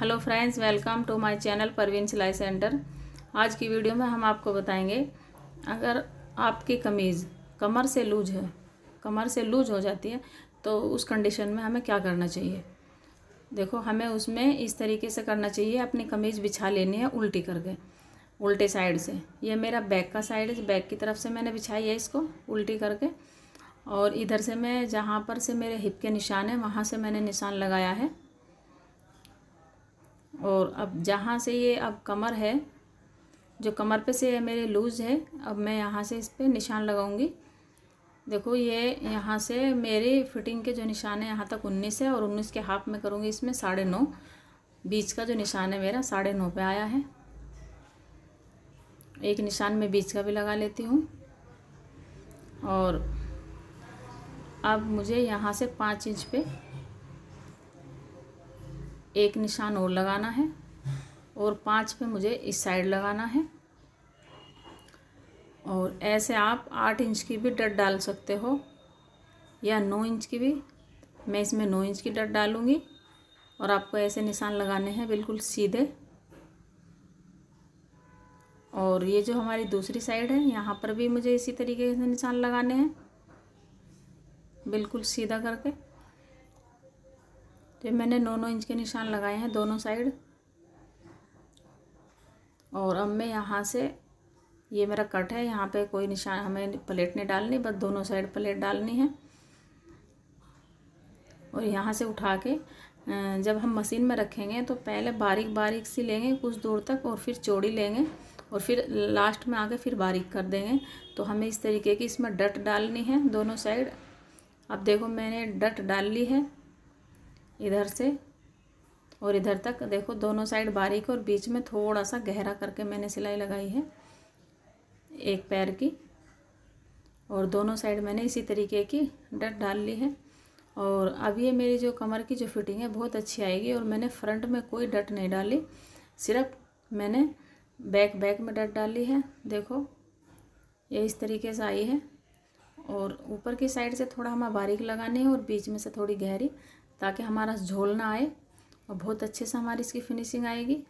hello friends welcome to my channel Parveen सिलाई centre आज की वीडियो में हम आपको बताएंगे अगर आपकी कमीज़ कमर से लूज है कमर से लूज हो जाती है तो उस कंडीशन में हमें क्या करना चाहिए देखो हमें उसमें इस तरीके से करना चाहिए अपनी कमीज़ बिछा लेनी है उल्टी करके उल्टे साइड से ये मेरा बैक का साइड है बैक की तरफ से मैंने बिछाई है इसको उल्टी करके और इधर से मैं जहाँ पर से मेरे हिप के निशान है वहाँ से मैंने निशान लगाया है और अब जहाँ से ये अब कमर है जो कमर पे से मेरे लूज़ है अब मैं यहाँ से इस पर निशान लगाऊंगी देखो ये यहाँ से मेरे फिटिंग के जो निशान है यहाँ तक उन्नीस है और उन्नीस के हाफ में करूँगी इसमें साढ़े नौ बीच का जो निशान है मेरा साढ़े नौ पर आया है एक निशान में बीच का भी लगा लेती हूँ और अब मुझे यहाँ से पाँच इंच पे एक निशान और लगाना है और पाँच पे मुझे इस साइड लगाना है और ऐसे आप आठ इंच की भी डट डाल सकते हो या नौ इंच की भी मैं इसमें नौ इंच की डट डालूँगी और आपको ऐसे निशान लगाने हैं बिल्कुल सीधे और ये जो हमारी दूसरी साइड है यहाँ पर भी मुझे इसी तरीके से निशान लगाने हैं बिल्कुल सीधा करके तो मैंने नौ नौ इंच के निशान लगाए हैं दोनों साइड और अब मैं यहाँ से ये मेरा कट है यहाँ पे कोई निशान हमें प्लेट नहीं डालनी बस दोनों साइड प्लेट डालनी है और यहाँ से उठा के जब हम मशीन में रखेंगे तो पहले बारीक बारीक सी लेंगे कुछ दूर तक और फिर चौड़ी लेंगे और फिर लास्ट में आके फिर बारीक कर देंगे तो हमें इस तरीके की इसमें डट डालनी है दोनों साइड अब देखो मैंने डट डाल ली है इधर से और इधर तक देखो दोनों साइड बारीक और बीच में थोड़ा सा गहरा करके मैंने सिलाई लगाई है एक पैर की और दोनों साइड मैंने इसी तरीके की डट डाल ली है और अब ये मेरी जो कमर की जो फिटिंग है बहुत अच्छी आएगी और मैंने फ्रंट में कोई डट नहीं डाली सिर्फ मैंने बैक बैक में डट डाली है देखो ये इस तरीके से आई है और ऊपर की साइड से थोड़ा हमें बारीक लगानी है और बीच में से थोड़ी गहरी ताकि हमारा झोल ना आए और बहुत अच्छे से हमारी इसकी फिनिशिंग आएगी